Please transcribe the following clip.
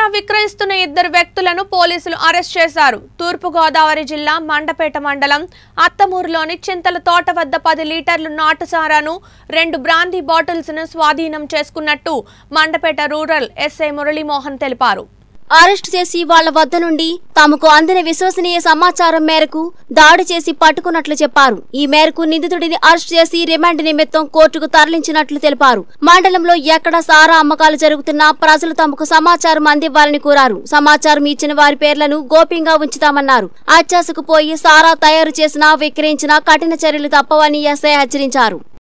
ద్వారా విక్రయిస్తున్న ఇద్దరు వ్యక్తులను పోలీసులు అరెస్ట్ చేశారు తూర్పుగోదావరి జిల్లా మండపేట మండలం అత్తమూరులోని చింతల తోట వద్ద పది లీటర్లు నాటుసారాను రెండు బ్రాందీ బాటిల్స్ను స్వాధీనం చేసుకున్నట్టు మండపేట రూరల్ ఎస్ఐ మురళీమోహన్ తెలిపారు అరెస్ట్ చేసి వాళ్ల వద్ద నుండి తమకు అందిన విశ్వసనీయ సమాచారం మేరకు దాడి చేసి పట్టుకున్నట్లు చెప్పారు ఈ మేరకు నిందితుడిని అరెస్ట్ చేసి రిమాండ్ నిమిత్తం కోర్టుకు తరలించినట్లు తెలిపారు మండలంలో ఎక్కడ సారా అమ్మకాలు జరుగుతున్నా ప్రజలు తమకు సమాచారం అందివ్వాలని కోరారు సమాచారం ఇచ్చిన వారి పేర్లను గోప్యంగా ఉంచుతామన్నారు అత్యాశకు పోయి సారా తయారు చేసినా విక్రయించినా కఠిన చర్యలు తప్పవని ఎస్ఐ హెచ్చరించారు